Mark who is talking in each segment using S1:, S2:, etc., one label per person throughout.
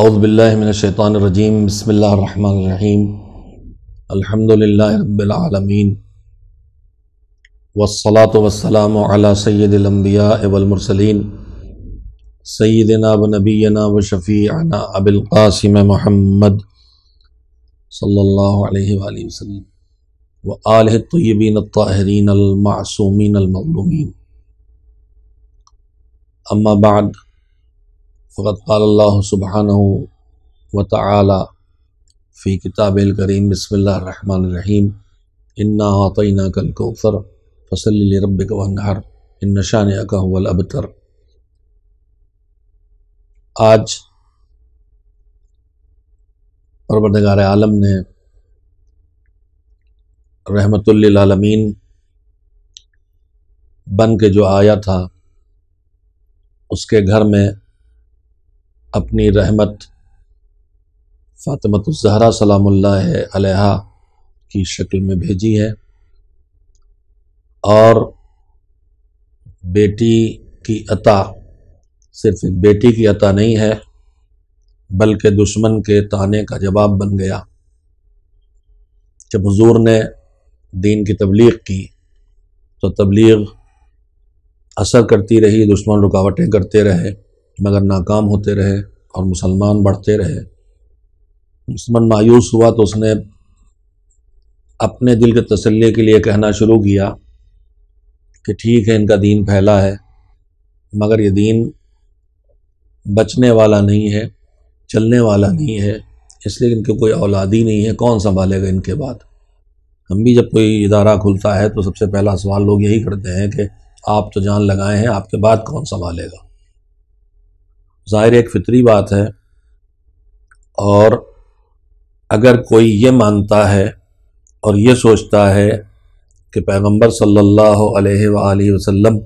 S1: अउज़बिल्लिमिनशैतरजीम बसमीम अल्हम्दुलिल्लाहिरब्बिलालमीन वस्सलात वस्सलाम अला सय्यदिलंबिया वलमरसलीन सैदना नबीना व शफ़ीना अबिलकासिम महमद सल्लल्लाहु अलैहि वसल्लम व आल तय्यबीन ताहरीन अलमासूमीन अलमलूमीन फ़कत क़ाल सुबहान व ताली फ़ी किताब करीम बसमीम इन्ना आतना कल कोफ़र फसल रब वनहर इन नशान अकहल अबतर आज परवरदगार आलम ने रहमतुल्लामीन बन के जो आया था उसके घर में अपनी रहमत फ़ातमतज़हरा सलाम्ला की शक्ल में भेजी है और बेटी की अता सिर्फ एक बेटी की अता नहीं है बल्कि दुश्मन के ताने का जवाब बन गया जब हजूर ने दीन की तबलीग की तो तबलीग असर करती रही दुश्मन रुकावटें करते रहे मगर नाकाम होते रहे और मुसलमान बढ़ते रहे मुसलमान मायूस हुआ तो उसने अपने दिल के तसल्ली के लिए कहना शुरू किया कि ठीक है इनका दीन फैला है मगर ये दीन बचने वाला नहीं है चलने वाला नहीं है इसलिए इनके कोई औलादी नहीं है कौन संभालेगा इनके बाद हम भी जब कोई इदारा खुलता है तो सबसे पहला सवाल लोग यही करते हैं कि आप तो जान लगाए हैं आपके बाद कौन संभालेगा ज़ाहिर एक फितरी बात है और अगर कोई ये मानता है और ये सोचता है कि पैगंबर सल्लल्लाहु अलैहि वसल्लम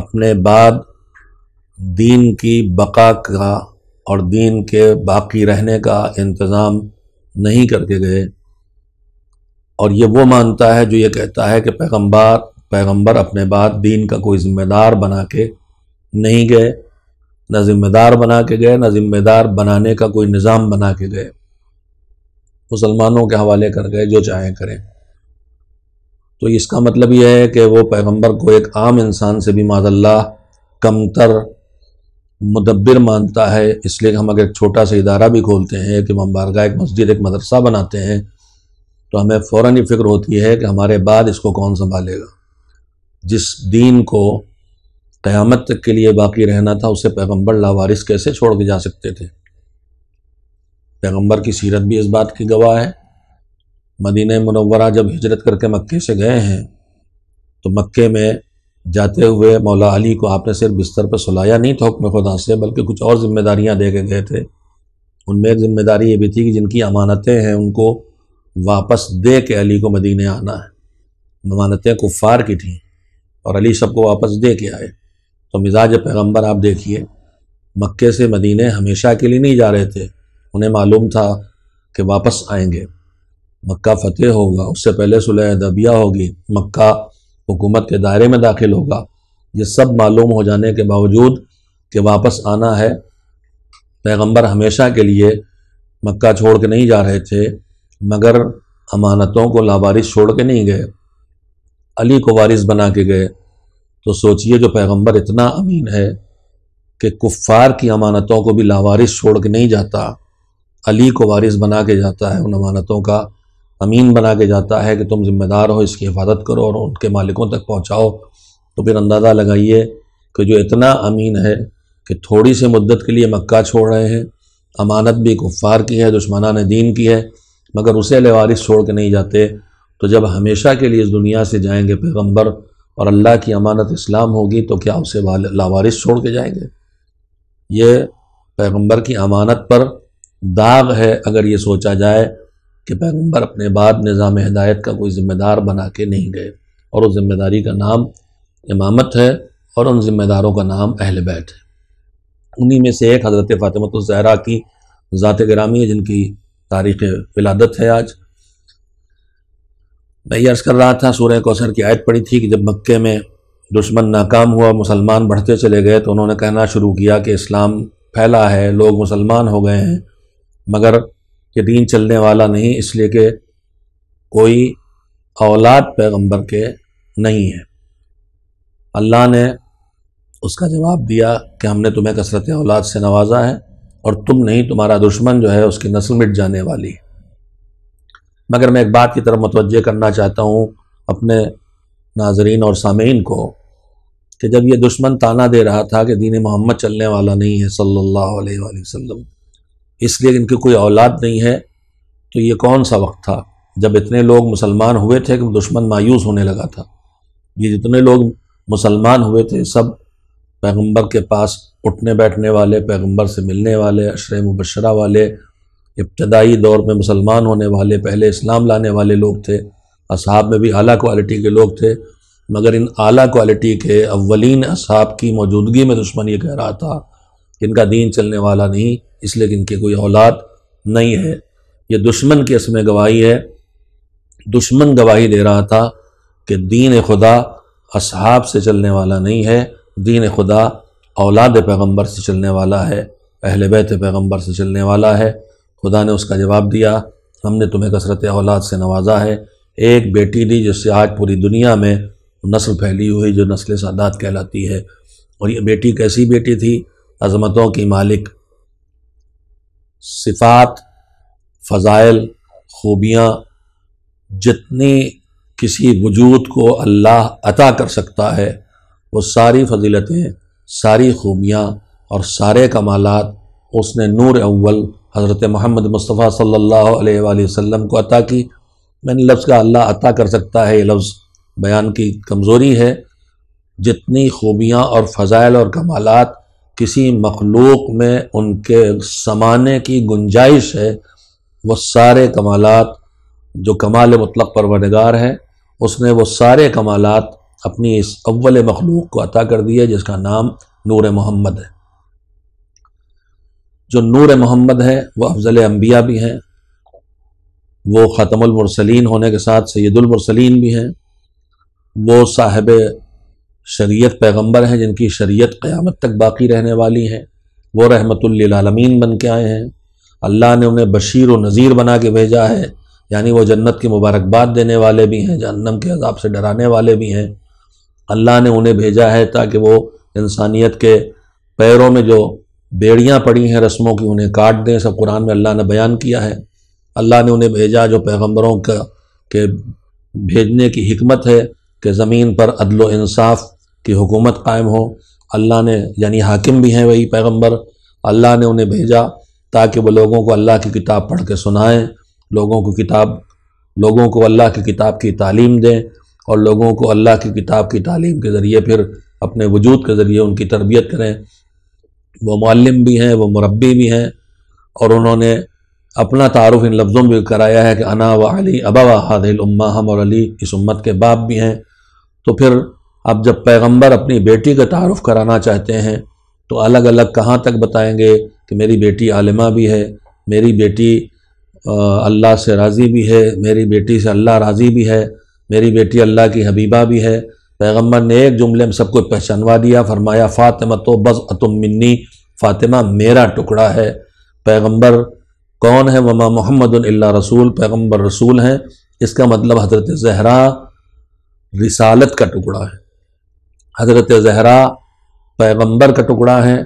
S1: अपने बाद दीन की बका का और दीन के बाकी रहने का इंतज़ाम नहीं करके गए और ये वो मानता है जो ये कहता है कि पैगंबर पैगंबर अपने बाद दीन का कोई ज़िम्मेदार बना के नहीं गए ना जिम्मेदार बना के गए ना जिम्मेदार बनाने का कोई निज़ाम बना के गए मुसलमानों के हवाले कर गए जो चाहें करें तो इसका मतलब यह है कि वो पैगंबर को एक आम इंसान से भी माजल्ला कमतर मुदब्बिर मानता है इसलिए हम अगर एक छोटा सा इदारा भी खोलते हैं कि हम बारगाह एक मस्जिद एक मदरसा बनाते हैं तो हमें फ़ौर ही फिक्र होती है कि हमारे बाद इसको कौन संभालेगा जिस दीन को क़यामत तक के लिए बाकी रहना था उसे पैगंबर लावारिस कैसे छोड़ के जा सकते थे पैगंबर की सीरत भी इस बात की गवाह है मदीन मनवरा जब हिजरत करके मक्के से गए हैं तो मक्के में जाते हुए मौला अली को आपने सिर्फ बिस्तर पर सुलाया नहीं था हुक्म खुदा से बल्कि कुछ और जिम्मेदारियां दे के गए थे उनमें एक जिम्मेदारी ये भी थी कि जिनकी अमानतें हैं उनको वापस दे के अली को मदीने आना है अमानतें कुफ़ार की थी और अली सबको वापस दे के आए तो मिजाज पैगम्बर आप देखिए मक्के से मदीने हमेशा के लिए नहीं जा रहे थे उन्हें मालूम था कि वापस आएंगे मक्का फतेह होगा उससे पहले सुलह दबिया होगी मक्का हुकूमत के दायरे में दाखिल होगा ये सब मालूम हो जाने के बावजूद कि वापस आना है पैगंबर हमेशा के लिए मक्का छोड़ के नहीं जा रहे थे मगर अमानतों को लावारिस छोड़ के नहीं गए अली को वारिस बना के गए तो सोचिए जो पैगंबर इतना अमीन है कि कुफ़ार की अमानतों को भी लावारिस छोड़ के नहीं जाता अली को वारिस बना के जाता है उन अमानतों का अमीन बना के जाता है कि तुम जिम्मेदार हो इसकी हिफाजत करो और उनके मालिकों तक पहुँचाओ तो फिर अंदाज़ा लगाइए कि जो इतना अमीन है कि थोड़ी सी मुद्दत के लिए मक्का छोड़ रहे हैं अमानत भी कुफ़ार की है ने दीन की है मगर उसे लवारिस छोड़ के नहीं जाते तो जब हमेशा के लिए इस दुनिया से जाएंगे पैगम्बर और अल्लाह की अमानत इस्लाम होगी तो क्या उसे लावारिस छोड़ के जाएंगे ये पैगंबर की अमानत पर दाग है अगर ये सोचा जाए कि पैगंबर अपने बाद निज़ाम हदायत का कोई ज़िम्मेदार बना के नहीं गए और उस ज़िम्मेदारी का नाम इमामत है और उन ज़िम्मेदारों का नाम अहल बैत है उन्हीं में से एक हज़रत फ़ातिमत ज़हरा की ज़ात ग्रामी है जिनकी तारीख़ विलादत है आज मैं ये अर्ज़ कर रहा था सूर्य कौसर की आयत पड़ी थी कि जब मक्के में दुश्मन नाकाम हुआ मुसलमान बढ़ते चले गए तो उन्होंने कहना शुरू किया कि इस्लाम फैला है लोग मुसलमान हो गए हैं मगर ये दीन चलने वाला नहीं इसलिए कि कोई औलाद पैगंबर के नहीं है अल्लाह ने उसका जवाब दिया कि हमने तुम्हें कसरत औलाद से नवाजा है और तुम नहीं तुम्हारा दुश्मन जो है उसकी नस्ल मिट जाने वाली है मगर मैं एक बात की तरफ मतवजह करना चाहता हूँ अपने नाजरीन और सामीन को कि जब ये दुश्मन ताना दे रहा था कि दीन मोहम्मद चलने वाला नहीं है सल्लल्लाहु अलैहि वसल्लम इसलिए इनकी कोई औलाद नहीं है तो ये कौन सा वक्त था जब इतने लोग मुसलमान हुए थे कि दुश्मन मायूस होने लगा था ये जितने लोग मुसलमान हुए थे सब पैगंबर के पास उठने बैठने वाले पैगंबर से मिलने वाले अशर मुबशरा वाले इब्तदाई दौर में मुसलमान होने वाले पहले इस्लाम लाने वाले लोग थे असहाब में भी अली क्वालिटी के लोग थे मगर इन अली क्वालिटी के अवलिन असहाब की मौजूदगी में दुश्मन ये कह रहा था कि इनका दीन चलने वाला नहीं इसलिए कि इनकी कोई औलाद नहीं है ये दुश्मन की इसमें गवाही है दुश्मन गवाही दे रहा था कि दीन खुदा असहाब से चलने वाला नहीं है दीन खुदा औलाद पैगम्बर से चलने वाला है अहल बैत पैगम्बर से चलने वाला है खुदा ने उसका जवाब दिया हमने तुम्हें कसरत औलाद से नवाजा है एक बेटी दी जिससे आज पूरी दुनिया में नस्ल फैली हुई जो नस्ल सादात कहलाती है और ये बेटी कैसी बेटी थी अजमतों की मालिक सिफात फ़ज़ाइल खूबियाँ जितनी किसी वजूद को अल्लाह अता कर सकता है वो सारी फजीलतें सारी खूबियाँ और सारे कमालत उसने नूर अव्वल हज़रत महमद मुस्तफ़ा सल्ला वसम को अता की मैंने लफ्ज़ का अल्लाह अता कर सकता है ये लफ्ज़ बयान की कमज़ोरी है जितनी खूबियाँ और फ़ज़ाइल और कमालत किसी मखलूक में उनके समाने की गुंजाइश है वो सारे कमालत जो कमाल मतलब परवरगार हैं उसने वो सारे कमालत अपनी इस अव्वल मखलूक को अता कर दिए जिसका नाम नूर मोहम्मद है जो नूर मोहम्मद है वह अफजल अम्बिया भी हैं वो ख़तमसलिन होने के साथ सैदुलमरसलिन भी हैं वो साहब शरीयत पैगंबर हैं जिनकी शरीयत क़यामत तक बाकी रहने वाली हैं वो रहमतुल्लामीन बन के आए हैं अल्लाह ने उन्हें बशीर व नज़ीर बना के भेजा है यानी वो जन्नत की मुबारकबाद देने वाले भी हैं जहन्नम के अजाब से डराने वाले भी हैं अल्लाह ने उन्हें भेजा है ताकि वो इंसानियत के पैरों में जो बेड़ियाँ पड़ी हैं रस्मों की उन्हें काट दें सब कुरान में अल्लाह ने बयान किया है अल्लाह ने उन्हें भेजा जो पैगम्बरों का के भेजने की हमत है कि ज़मीन पर अदल इंसाफ की हुकूमत कायम हो अल्लाह ने यानी हाकिम भी हैं वही पैगम्बर अल्लाह ने उन्हें भेजा ताकि वह लोगों को अल्लाह की किताब पढ़ के सुनाएँ लोगों को किताब लोगों को अल्लाह की किताब की तालीम दें और लोगों को अल्लाह की किताब की तालीम के ज़रिए फिर अपने वजूद के ज़रिए उनकी तरबियत करें वो मालम भी हैं वो मुरबी भी हैं और उन्होंने अपना तारफ़ इन लफ्ज़ों में कराया है कि अना व अली अबा वादिल हम और अली इस उम्मत के बाप भी हैं तो फिर अब जब पैगंबर अपनी बेटी का तारफ़ कराना चाहते हैं तो अलग अलग कहाँ तक बताएंगे कि मेरी बेटी आलिमा भी है मेरी बेटी अल्लाह से राज़ी भी है मेरी बेटी से अल्लाह राज़ी भी है मेरी बेटी अल्लाह की हबीबा भी है पैगम्बर ने एक जुमले में सबको पहचानवा दिया फरमाया फ़ातिमा तो बस अतुम मिन्नी फ़ातिमा मेरा टुकड़ा है पैगम्बर कौन है वमा मोहम्मद रसूल पैगम्बर रसूल हैं इसका मतलब हज़रत जहरा रिसालत का टुकड़ा है हज़रत जहरा पैगम्बर का टुकड़ा है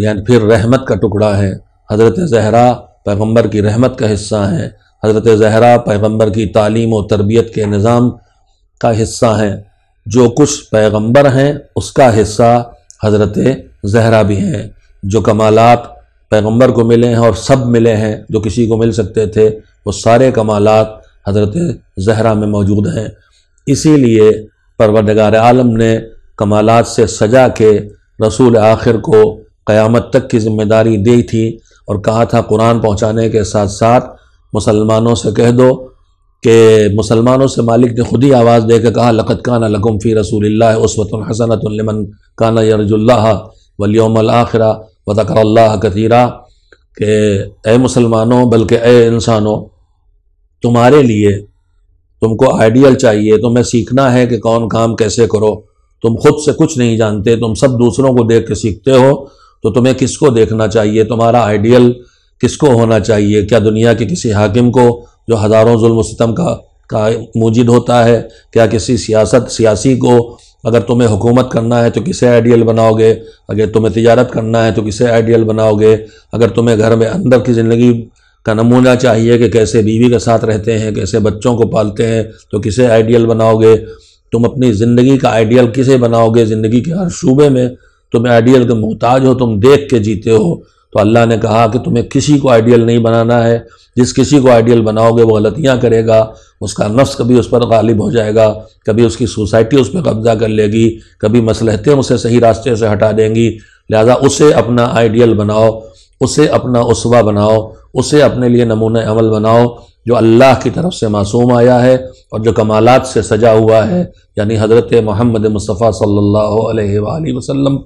S1: यानी फिर रहमत का टुकड़ा है हज़रत जहरा पैगम्बर की रहमत का हिस्सा है हज़रत जहरा पैगम्बर की तालीम और तरबियत के निज़ाम का हिस्सा है जो कुछ पैगंबर हैं उसका हिस्सा हज़रत जहरा भी हैं जो कमालात पैगंबर को मिले हैं और सब मिले हैं जो किसी को मिल सकते थे वो सारे कमालत हज़रत जहरा में मौजूद हैं इसीलिए परवरदगार आलम ने कमालात से सजा के रसूल आखिर को क़यामत तक की जिम्मेदारी दी थी और कहा था कुरान पहुँचाने के साथ साथ मुसलमानों से कह दो कि मुसलमानों से मालिक ने खुद ही आवाज़ दे के कहा लक़त काना लकुम फ़ी रसूल उसवत हसनतमन काना यरजुल्ला वलियमल आखिरा व कतीरा के ए मुसलमानों बल्कि ए इंसानों तुम्हारे लिए तुमको आइडियल चाहिए तुम्हें सीखना है कि कौन काम कैसे करो तुम खुद से कुछ नहीं जानते तुम सब दूसरों को देख के सीखते हो तो तुम्हें किसको देखना चाहिए तुम्हारा आइडियल किसको होना चाहिए क्या दुनिया के किसी हाकिम को जो हज़ारों जुल्म सितम का का मूजिद होता है क्या किसी सियासत सियासी को अगर तुम्हें हुकूमत करना है तो किसे आइडियल बनाओगे अगर तुम्हें तजारत करना है तो किसे आइडियल बनाओगे अगर तुम्हें घर में अंदर की ज़िंदगी का नमूना चाहिए कि कैसे बीवी के साथ रहते हैं कैसे बच्चों को पालते हैं तो किसे आइडियल बनाओगे तुम अपनी ज़िंदगी का आइडियल किसे बनाओगे ज़िंदगी के हर शूबे में तुम आइडियल के मोहताज हो तुम देख के जीते हो तो अल्लाह ने कहा कि तुम्हें किसी को आइडियल नहीं बनाना है जिस किसी को आइडियल बनाओगे वो गलतियाँ करेगा उसका नफ्स कभी उस पर गालिब हो जाएगा कभी उसकी सोसाइटी उस पर कब्ज़ा कर लेगी कभी मसलहतें उसे सही रास्ते से हटा देंगी लिहाजा उसे अपना आइडियल बनाओ उसे अपना उसवा बनाओ उसे अपने लिए नमून अमल बनाओ जो अल्लाह की तरफ से मासूम आया है और जो कमालत से सजा हुआ है यानी हज़रत महमद मुस्तफ़ा सल्ला वसम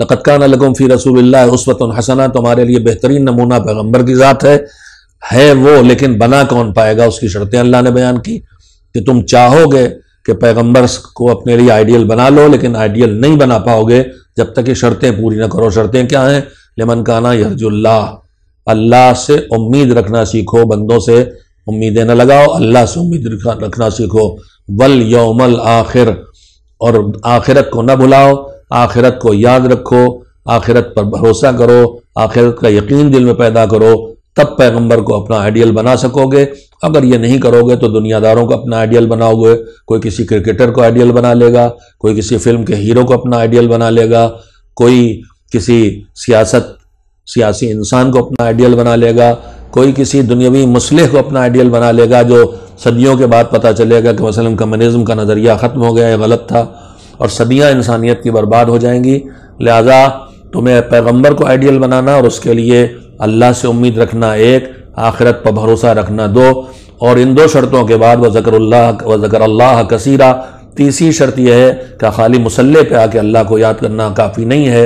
S1: लकतकान लगम फ़ी रसूल उसवत हसना तुम्हारे लिए बेहतरीन नमूना पैगम्बर की ज़ात है है वो लेकिन बना कौन पाएगा उसकी शर्तें अल्लाह ने बयान की कि तुम चाहोगे कि पैगम्बर को अपने लिए आइडियल बना लो लेकिन आइडियल नहीं बना पाओगे जब तक ये शर्तें पूरी ना करो शर्तें क्या हैं लेमन काना यरजुल्ला अल्लाह से उम्मीद रखना सीखो बंदों से उम्मीदें ना लगाओ अल्लाह से उम्मीद रखना सीखो वल योमल आखिर और आखिरत को ना भुलाओ आखिरत को याद रखो आखिरत पर भरोसा करो आखिरत का यकीन दिल में पैदा करो तब पैगंबर को अपना आइडियल बना सकोगे अगर ये नहीं करोगे तो दुनियादारों को अपना आइडियल बनाओगे कोई किसी क्रिकेटर को आइडियल बना लेगा कोई किसी फिल्म के हीरो को अपना आइडियल बना लेगा कोई किसी सियासत सियासी इंसान को अपना आइडियल बना लेगा कोई किसी दुनियावी मसले को अपना आइडियल बना लेगा जो सदियों के बाद पता चलेगा कि मसलन कम्युनिज़म का नज़रिया ख़त्म हो गया या गलत था और सदियाँ इंसानियत की बर्बाद हो जाएंगी लिहाजा तुम्हें पैगम्बर को आइडियल बनाना और उसके लिए अल्लाह से उम्मीद रखना एक आखिरत पर भरोसा रखना दो और इन दो शर्तों के बाद वह जकरल्ला व जकर अल्लाह कसीरा तीसरी शर्त यह है कि खाली मुसल्ले पे आके अल्लाह को याद करना काफ़ी नहीं है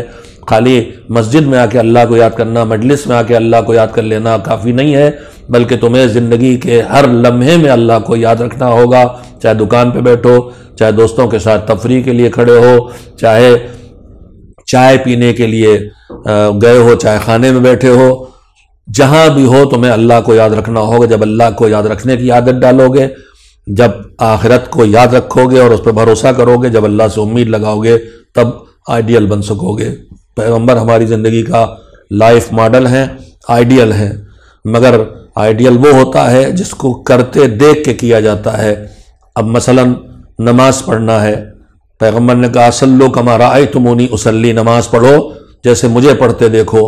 S1: खाली मस्जिद में आके अल्लाह को याद करना मजलिस में आके अल्लाह को याद कर लेना काफ़ी नहीं है बल्कि तुम्हें ज़िंदगी के हर लम्हे में अल्लाह को याद रखना होगा चाहे दुकान पे बैठो चाहे दोस्तों के साथ तफरी के लिए खड़े हो चाहे चाय पीने के लिए गए हो चाहे खाने में बैठे हो जहाँ भी हो तुम्हें अल्लाह को याद रखना होगा जब अल्लाह को याद रखने की आदत डालोगे जब आखिरत को याद रखोगे और उस पर भरोसा करोगे जब अल्लाह से उम्मीद लगाओगे तब आइडियल बन सकोगे पैगंबर हमारी ज़िंदगी का लाइफ मॉडल हैं आइडियल हैं मगर आइडियल वो होता है जिसको करते देख के किया जाता है अब मसलन नमाज पढ़ना है पैगम्बर ने कहा सल्लो कमारा आए तुमोनी उसली नमाज पढ़ो जैसे मुझे पढ़ते देखो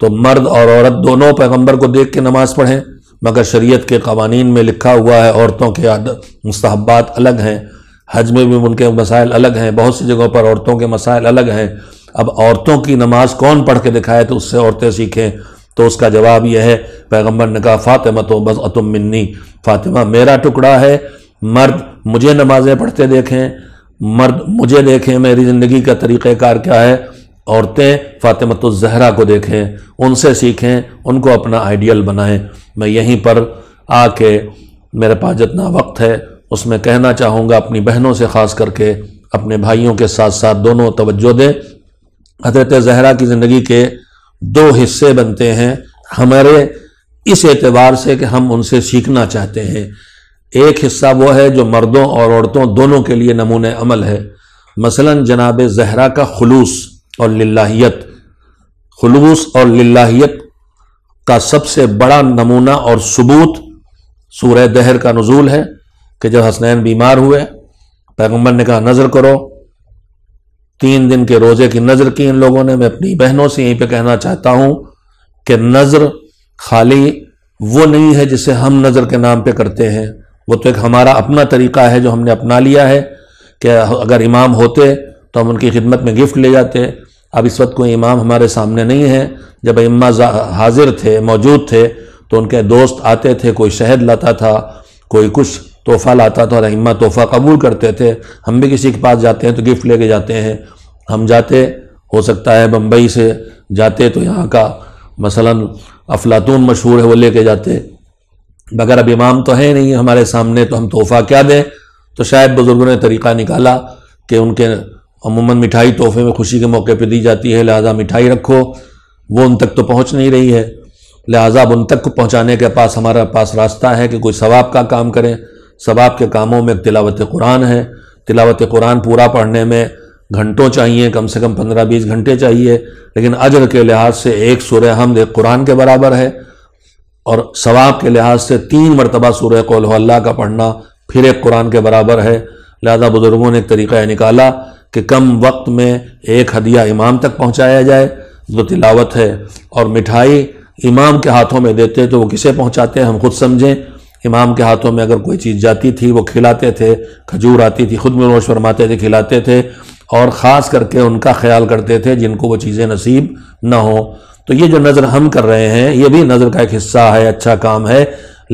S1: तो मर्द और औरत दोनों पैगम्बर को देख के नमाज पढ़ें मगर शरीयत के कवानीन में लिखा हुआ है औरतों के मुस्तहबात अलग हैं हज में भी उनके मसाइल अलग हैं बहुत सी जगहों पर औरतों के मसाइल अलग हैं अब औरतों की नमाज कौन पढ़ के दिखाए तो उससे औरतें सीखें तो उसका जवाब यह है पैगम्बर ने कहा फातिमा तो बस अतुम मिन्नी फातिमा मेरा टुकड़ा है मर्द मुझे नमाजें पढ़ते देखें मर्द मुझे देखें मेरी ज़िंदगी का तरीक़ेकार क्या है औरतें फ़ातिमत जहरा को देखें उनसे सीखें उनको अपना आइडियल बनाएं मैं यहीं पर आके मेरे पास जितना वक्त है उसमें कहना चाहूँगा अपनी बहनों से ख़ास करके अपने भाइयों के साथ साथ दोनों तवज्जो दें हजरत जहरा की ज़िंदगी के दो हिस्से बनते हैं हमारे इस एतबार से कि हम उनसे सीखना चाहते हैं एक हिस्सा वो है जो मर्दों और औरतों दोनों के लिए नमून अमल है मसलन जनाब जहरा का खलूस और लाहियत खलूस और लाहियत का सबसे बड़ा नमूना और सबूत सूर दहर का नजूल है कि जब हसनैन बीमार हुए पैगम्बर ने कहा नज़र करो तीन दिन के रोजे की नजर की इन लोगों ने मैं अपनी बहनों से यहीं पे कहना चाहता हूं कि नजर खाली वो नहीं है जिसे हम नजर के नाम पे करते हैं वो तो एक हमारा अपना तरीका है जो हमने अपना लिया है कि अगर इमाम होते तो हम उनकी खिदमत में गिफ्ट ले जाते अब इस वक्त कोई इमाम हमारे सामने नहीं है जब इम्मा हाजिर थे मौजूद थे तो उनके दोस्त आते थे कोई शहद लाता था कोई कुछ तोहफ़ा लाता था तो और अम्मा तोहफ़ा कबूल करते थे हम भी किसी के पास जाते हैं तो गिफ्ट लेके जाते हैं हम जाते हो सकता है बम्बई से जाते तो यहाँ का मसला अफलातून मशहूर है वो लेके जाते मगर अब इमाम तो है नहीं हमारे सामने तो हम तोहफ़ा क्या दें तो शायद बुज़ुर्गों ने तरीका निकाला कि उनके अमूमन मिठाई तोहफे में खुशी के मौके पर दी जाती है लिहाजा मिठाई रखो वो उन तक तो पहुँच नहीं रही है लिहाजा अब उन तक पहुँचाने के पास हमारे पास रास्ता है कि कोई सवाब का काम करें सवाब के कामों में तिलावत कुरान है तिलावत कुरान पूरा पढ़ने में घंटों चाहिए कम से कम पंद्रह बीस घंटे चाहिए लेकिन अजर के लिहाज से एक सूर्य हमद एक कुरान के बराबर है और सवाब के लिहाज से तीन मरतबा सूर्य कोल्ला का पढ़ना फिर एक कुरान के बराबर है लिहाजा बुज़ुर्गों ने एक तरीक़ा निकाला कि कम वक्त में एक हदिया इमाम तक पहुँचाया जाए जो तिलावत है और मिठाई इमाम के हाथों में देते तो वो किसे पहुँचाते हैं हम खुद समझें इमाम के हाथों में अगर कोई चीज़ जाती थी वो खिलाते थे खजूर आती थी खुद मनोश फरमाते थे खिलाते थे और ख़ास करके उनका ख्याल करते थे जिनको वो चीज़ें नसीब ना हो तो ये जो नज़र हम कर रहे हैं ये भी नज़र का एक हिस्सा है अच्छा काम है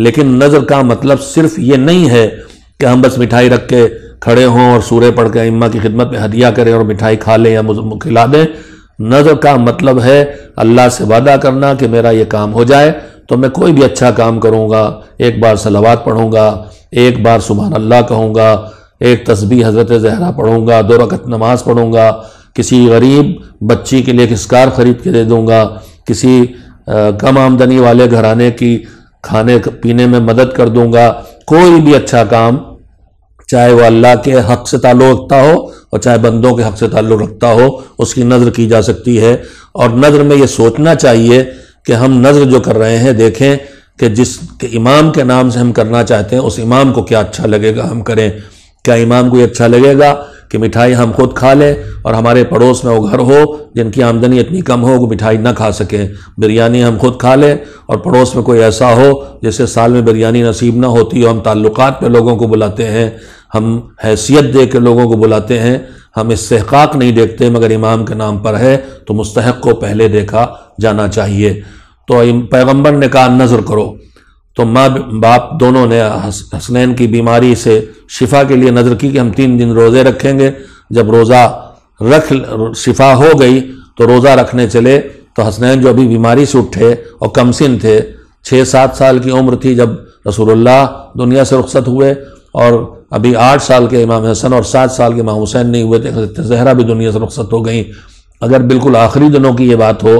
S1: लेकिन नज़र का मतलब सिर्फ ये नहीं है कि हम बस मिठाई रख के खड़े हों और सूर्य पढ़ के इम्मा की खिदमत में हदिया करें और मिठाई खा लें या खिला दें नज़र का मतलब है अल्लाह से वादा करना कि मेरा ये काम हो जाए तो मैं कोई भी अच्छा काम करूँगा एक बार सलावात पढ़ूँगा एक बार सुबहान अल्लाह कहूँगा एक तस्बी हज़रत जहरा पढ़ूँगा दो रकत नमाज पढ़ूँगा किसी गरीब बच्ची के लिए स्कार ख़रीद के दे दूँगा किसी कम आमदनी वाले घराने की खाने पीने में मदद कर दूँगा कोई भी अच्छा काम चाहे वह अल्लाह के हक से ताल्लुक़ रखता हो और चाहे बंदों के हक से ताल्लुक़ रखता हो उसकी नज़र की जा सकती है और नज़र में ये सोचना चाहिए कि हम नज़र जो कर रहे हैं देखें कि जिस के इमाम के नाम से हम करना चाहते हैं उस इमाम को क्या अच्छा लगेगा हम करें क्या इमाम को ये अच्छा लगेगा कि मिठाई हम खुद खा लें और हमारे पड़ोस में वो घर हो जिनकी आमदनी इतनी कम हो वो मिठाई ना खा सकें बिरयानी हम खुद खा लें और पड़ोस में कोई ऐसा हो जैसे साल में बिरयानी नसीब ना होती हो हम ताल्लुकात पे लोगों को बुलाते हैं हम हैसियत दे के लोगों को बुलाते हैं हम इसकाक नहीं देखते मगर इमाम के नाम पर है तो मुस्तक को पहले देखा जाना चाहिए तो पैगम्बर ने कहा नज़र करो तो माँ बाप दोनों ने हसनैन की बीमारी से शिफा के लिए नज़र की कि हम तीन दिन रोज़े रखेंगे जब रोज़ा रख शिफा हो गई तो रोज़ा रखने चले तो हसनैन जो अभी बीमारी से उठे और कमसिन थे छः सात साल की उम्र थी जब रसूलुल्लाह दुनिया से रुखसत हुए और अभी आठ साल के इमाम हसन और सात साल के इमाम हुसैन नहीं हुए थे जहरा भी दुनिया से रुखसत हो गई अगर बिल्कुल आखिरी दिनों की ये बात हो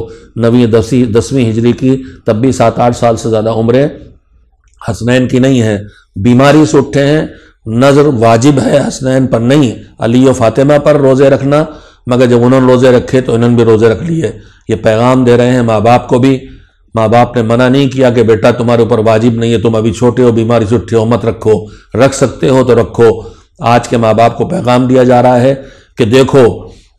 S1: नवी दसवीं दसवीं हिजरी की तब भी सात आठ साल से ज़्यादा उम्रें हसनैन की नहीं है बीमारी से उठे हैं नज़र वाजिब है हसनैन पर नहीं अली और फातिमा पर रोज़े रखना मगर जब उन्होंने रोज़े रखे तो इन्होंने भी रोज़े रख लिए ये पैगाम दे रहे हैं माँ बाप को भी माँ बाप ने मना नहीं किया कि बेटा तुम्हारे ऊपर वाजिब नहीं है तुम अभी छोटे हो बीमारी से उठे हो मत रखो रख सकते हो तो रखो आज के माँ बाप को पैगाम दिया जा रहा है कि देखो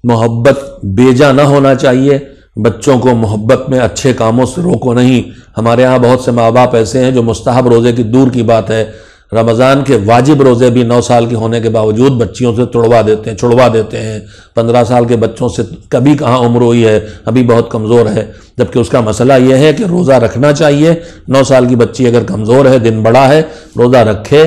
S1: मोहब्बत बेजा ना होना चाहिए बच्चों को मोहब्बत में अच्छे कामों से रोको नहीं हमारे यहाँ बहुत से माँ बाप ऐसे हैं जो मुस्ताहब रोज़े की दूर की बात है रमज़ान के वाजिब रोज़े भी नौ साल के होने के बावजूद बच्चियों से तोड़वा देते हैं छुड़वा देते हैं पंद्रह साल के बच्चों से कभी कहाँ उम्र हुई है अभी बहुत कमज़ोर है जबकि उसका मसला यह है कि रोज़ा रखना चाहिए नौ साल की बच्ची अगर कमज़ोर है दिन बड़ा है रोज़ा रखे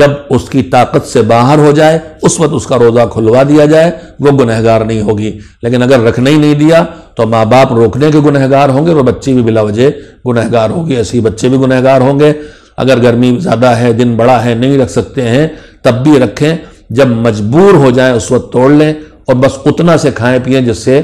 S1: जब उसकी ताकत से बाहर हो जाए उस वक्त उसका रोज़ा खुलवा दिया जाए वो गुनहगार नहीं होगी लेकिन अगर रखने ही नहीं दिया तो माँ बाप रोकने के गुनहगार होंगे और बच्ची भी बिलावजे गुनहगार होगी ऐसे ही बच्चे भी गुनहगार होंगे अगर गर्मी ज़्यादा है दिन बड़ा है नहीं रख सकते हैं तब भी रखें जब मजबूर हो जाए उस वक्त तोड़ लें और बस उतना से खाएं पिए जिससे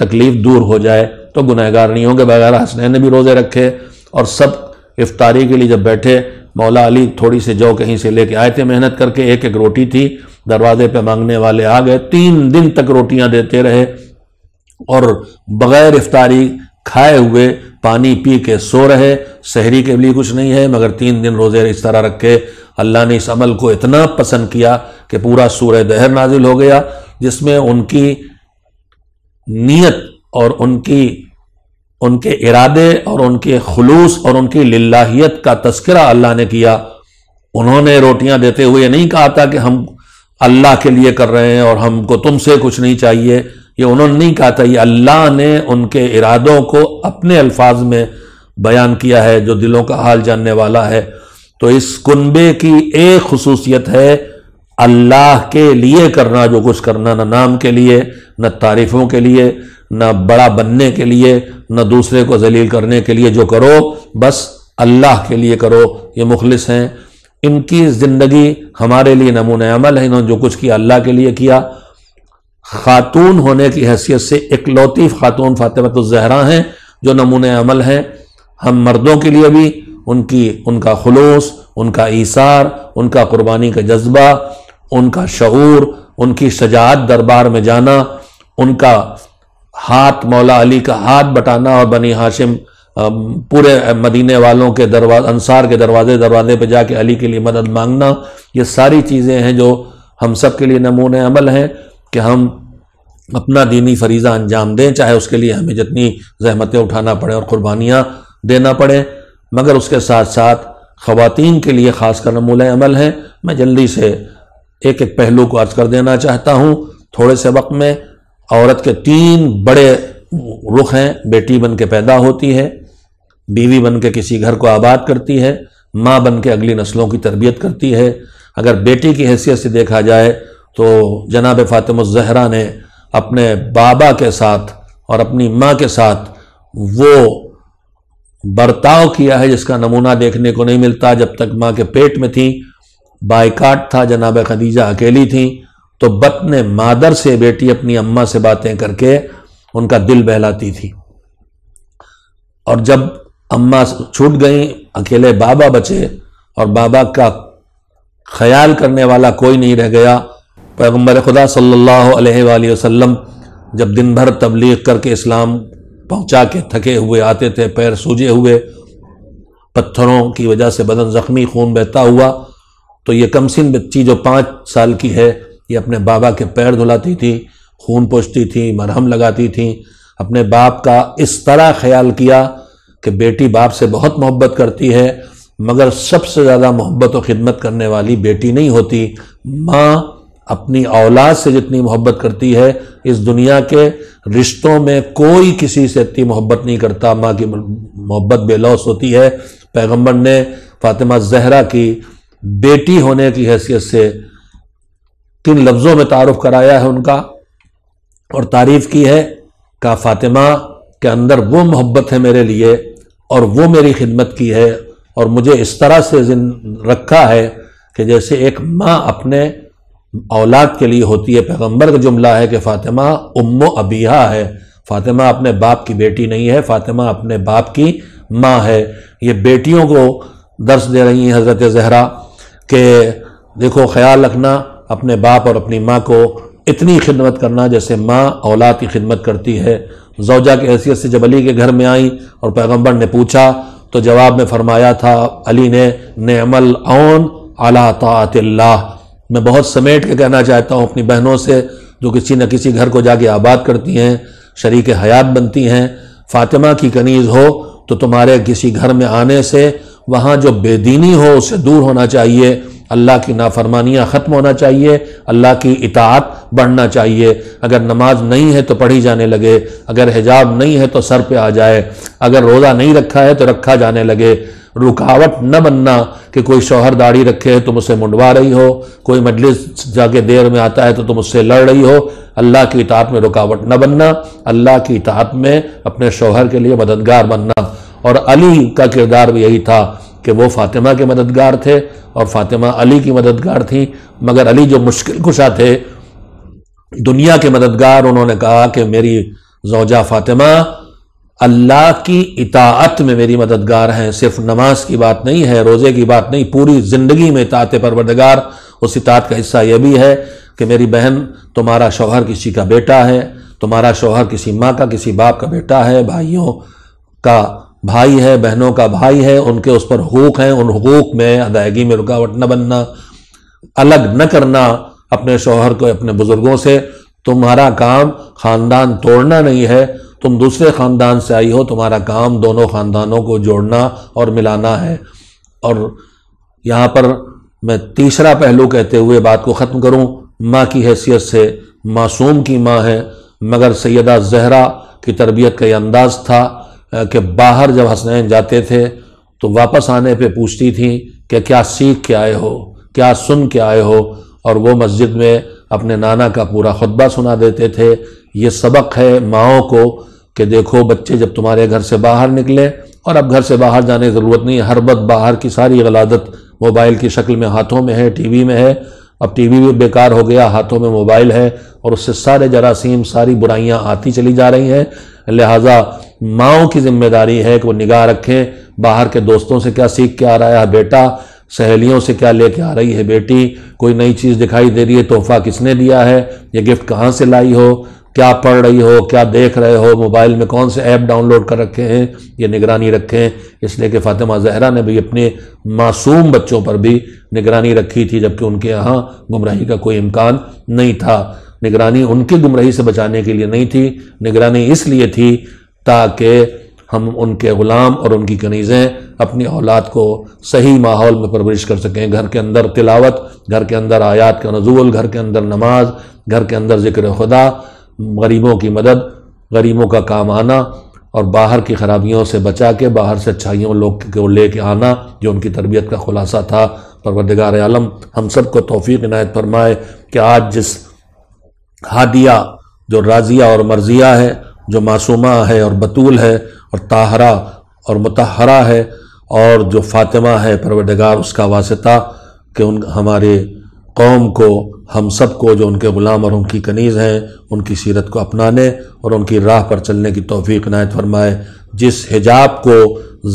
S1: तकलीफ दूर हो जाए तो गुनहगार नहीं होंगे बगैर हसनैन ने भी रोज़े रखे और सब इफ्तारी के लिए जब बैठे मौला अली थोड़ी सी जौ कहीं से लेके आए थे मेहनत करके एक एक रोटी थी दरवाजे पे मांगने वाले आ गए तीन दिन तक रोटियां देते रहे और बग़ैर इफ्तारी खाए हुए पानी पी के सो रहे शहरी के लिए कुछ नहीं है मगर तीन दिन रोज़े इस तरह रखे अल्लाह ने इस अमल को इतना पसंद किया कि पूरा सूर्य दहर नाजिल हो गया जिसमें उनकी नीयत और उनकी उनके इरादे और उनके खलूस और उनकी लाहीत का तस्करा अल्लाह ने किया उन्होंने रोटियां देते हुए नहीं कहा था कि हम अल्लाह के लिए कर रहे हैं और हमको तुमसे कुछ नहीं चाहिए ये उन्होंने नहीं कहा था ये अल्लाह ने उनके इरादों को अपने अल्फाज में बयान किया है जो दिलों का हाल जानने वाला है तो इस कुनबे की एक खसूसियत है अल्लाह के लिए करना जो कुछ करना ना नाम के लिए ना तारीफों के लिए न बड़ा बनने के लिए न दूसरे को जलील करने के लिए जो करो बस अल्लाह के लिए करो ये मुखलिस हैं इनकी ज़िंदगी हमारे लिए नमून अमल है इन्होंने जो कुछ किया अल्लाह के लिए किया खातून होने की हैसियत से इकलौती खातून फातिमत जहरा हैं जो नमूने अमल हैं हम मर्दों के लिए भी उनकी उनका खलूस उनका ईसार उनका कुर्बानी का जज्बा उनका शूर उनकी शजात दरबार में जाना उनका हाथ मौला अली का हाथ बटाना और बनी हाशिम पूरे मदीने वालों के दरवाजे अनसार के दरवाजे दरवाजे पर जाके अली के लिए मदद मांगना ये सारी चीज़ें हैं जो हम सब के लिए नमूने अमल हैं कि हम अपना दीनी फरीज़ा अंजाम दें चाहे उसके लिए हमें जितनी जहमतें उठाना पड़े और कुर्बानियाँ देना पड़े मगर उसके साथ साथ खातन के लिए ख़ास कर नमूल अमल है मैं जल्दी से एक एक पहलू को अर्ज कर देना चाहता हूँ थोड़े से वक्त में औरत के तीन बड़े रुख हैं बेटी बन के पैदा होती है बीवी बन के किसी घर को आबाद करती है माँ बन के अगली नस्लों की तरबियत करती है अगर बेटी की हैसियत से देखा जाए तो जनाब फातिम जहरा ने अपने बाबा के साथ और अपनी माँ के साथ वो बर्ताव किया है जिसका नमूना देखने को नहीं मिलता जब तक माँ के पेट में थी बाइकाट था जनाब खदीजा अकेली थी तो बतन मादर से बेटी अपनी अम्मा से बातें करके उनका दिल बहलाती थी और जब अम्मा छूट गई अकेले बाबा बचे और बाबा का ख्याल करने वाला कोई नहीं रह गया पैगम्बर खुदा सल्लल्लाहु अलैहि वसल्लम जब दिन भर तबलीग करके इस्लाम पहुंचा के थके हुए आते थे पैर सूजे हुए पत्थरों की वजह से बदन ज़ख्मी खून बहता हुआ तो ये कमसिन बच्ची जो पाँच साल की है ये अपने बाबा के पैर धुलाती थी खून पोछती थी मरहम लगाती थी अपने बाप का इस तरह ख्याल किया कि बेटी बाप से बहुत मोहब्बत करती है मगर सबसे ज़्यादा मोहब्बत और ख़िदमत करने वाली बेटी नहीं होती माँ अपनी औलाद से जितनी मोहब्बत करती है इस दुनिया के रिश्तों में कोई किसी से इतनी मोहब्बत नहीं करता माँ की मोहब्बत बेलौस होती है पैगंबर ने फातिमा जहरा की बेटी होने की हैसियत से किन लफ्ज़ों में तारफ़ कराया है उनका और तारीफ़ की है का फातिमा के अंदर वो मोहब्बत है मेरे लिए और वो मेरी खिदमत की है और मुझे इस तरह से रखा है कि जैसे एक माँ अपने औलाद के लिए होती है पैगम्बर का जुमला है कि फ़ातिमा उम अबीहा है फ़ातिमा अपने बाप की बेटी नहीं है फ़ातिमा अपने बाप की माँ है ये बेटियों को दर्श दे रही हैं हज़रत जहरा के देखो ख्याल रखना अपने बाप और अपनी माँ को इतनी खिदमत करना जैसे माँ औलाद की खिदमत करती है जौजा की हैसियत से जब अली के घर में आई और पैगम्बर ने पूछा तो जवाब में फरमाया था अली ने नमल ओन अला तातिल्ला मैं बहुत समेट के कहना चाहता हूँ अपनी बहनों से जो किसी न किसी घर को जाके आबाद करती हैं शरीक हयात बनती हैं फातिमा की कनीज़ हो तो तुम्हारे किसी घर में आने से वहाँ जो बेदीनी हो उससे दूर होना चाहिए अल्लाह की नाफरमानियाँ ख़त्म होना चाहिए अल्लाह की इतात बढ़ना चाहिए अगर नमाज नहीं है तो पढ़ी जाने लगे अगर हिजाब नहीं है तो सर पे आ जाए अगर रोज़ा नहीं रखा है तो रखा जाने लगे रुकावट न बनना कि कोई शौहर दाढ़ी रखे है तुम उसे मुंडवा रही हो कोई मजलिस जाके देर में आता है तो तुम उससे लड़ रही हो अल्लाह की इतात में रुकावट न बनना अल्लाह की इतात में अपने शौहर के लिए मददगार बनना और अली का किरदार भी यही था कि वो फातिमा के मददगार थे और फातिमा अली की मददगार थी मगर अली जो मुश्किल कुशा थे दुनिया के मददगार उन्होंने कहा कि मेरी जौजा फातिमा अल्लाह की इताअत में मेरी मददगार हैं सिर्फ नमाज की बात नहीं है रोज़े की बात नहीं पूरी ज़िंदगी में इतात परवरदगार उस इतात का हिस्सा यह भी है कि मेरी बहन तुम्हारा शौहर किसी का बेटा है तुम्हारा शौहर किसी माँ का किसी बाप का बेटा है भाइयों का भाई है बहनों का भाई है उनके उस पर हकूक हैं उन हकूक में अदायगी में रुकावट न बनना अलग न करना अपने शौहर को अपने बुज़ुर्गों से तुम्हारा काम ख़ानदान तोड़ना नहीं है तुम दूसरे ख़ानदान से आई हो तुम्हारा काम दोनों ख़ानदानों को जोड़ना और मिलाना है और यहाँ पर मैं तीसरा पहलू कहते हुए बात को ख़त्म करूँ माँ की हैसियत से मासूम की माँ है मगर सैदा जहरा की तरबियत का ये अंदाज़ था कि बाहर जब हसनैन जाते थे तो वापस आने पे पूछती थी कि क्या सीख के आए हो क्या सुन के आए हो और वो मस्जिद में अपने नाना का पूरा खुतबा सुना देते थे ये सबक है माओ को कि देखो बच्चे जब तुम्हारे घर से बाहर निकले और अब घर से बाहर जाने की ज़रूरत नहीं हर वक्त बाहर की सारी गलादत मोबाइल की शक्ल में हाथों में है टीवी में है अब टीवी भी बेकार हो गया हाथों में मोबाइल है और उससे सारे जरासीम सारी बुराइयां आती चली जा रही हैं लिहाजा माओ की जिम्मेदारी है कि वो निगाह रखें बाहर के दोस्तों से क्या सीख के आ रहा है बेटा सहेलियों से क्या लेके आ रही है बेटी कोई नई चीज़ दिखाई दे रही है तोहफा किसने दिया है ये गिफ्ट कहाँ से लाई हो क्या पढ़ रही हो क्या देख रहे हो मोबाइल में कौन से ऐप डाउनलोड कर रखे हैं ये निगरानी रखें इसलिए कि फातिमा जहरा ने भी अपने मासूम बच्चों पर भी निगरानी रखी थी जबकि उनके यहाँ गुमराही का कोई इम्कान नहीं था निगरानी उनकी गुमराही से बचाने के लिए नहीं थी निगरानी इसलिए थी ताकि हम उनके ग़ुलाम और उनकी कनीज़ें अपनी औलाद को सही माहौल में परवरिश कर सकें घर के अंदर तिलावत घर के अंदर आयात का नजूल घर के अंदर नमाज घर के अंदर ज़िक्र खुदा गरीबों की मदद गरीबों का काम आना और बाहर की खराबियों से बचा के बाहर से अच्छाइयों लोग को ले कर आना जो उनकी तरबियत का खुलासा था परवरदगार आलम हम सब को तोफ़ी इनायत फरमाए कि आज जिस हादिया जो राजिया और मर्जिया है जो मासूमा है और बतूल है और ताहरा और मतहरा है और जो फ़ातिमा है परवरदगार उसका वास्ता कि उन हमारे कौम को हम सब को जो उनके ग़ुलाम और उनकी कनीज़ हैं उनकी सीरत को अपनाने और उनकी राह पर चलने की तोफ़ी नायत फरमाए जिस हिजाब को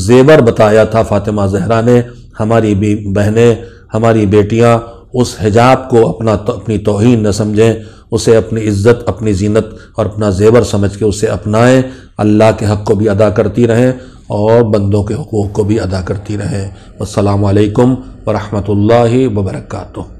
S1: जेवर बताया था फ़ातिमा जहरा ने हमारी बहनें हमारी बेटियाँ उस हिजाब को अपना तो, अपनी तोहन न समझें उसे अपनी इज्जत अपनी जीनत और अपना जेवर समझ के उसे अपनाएं अल्लाह के हक़ को भी अदा करती रहें और बंदों के हकूक़ को भी अदा करती रहें असलकम वरहमल वबरकू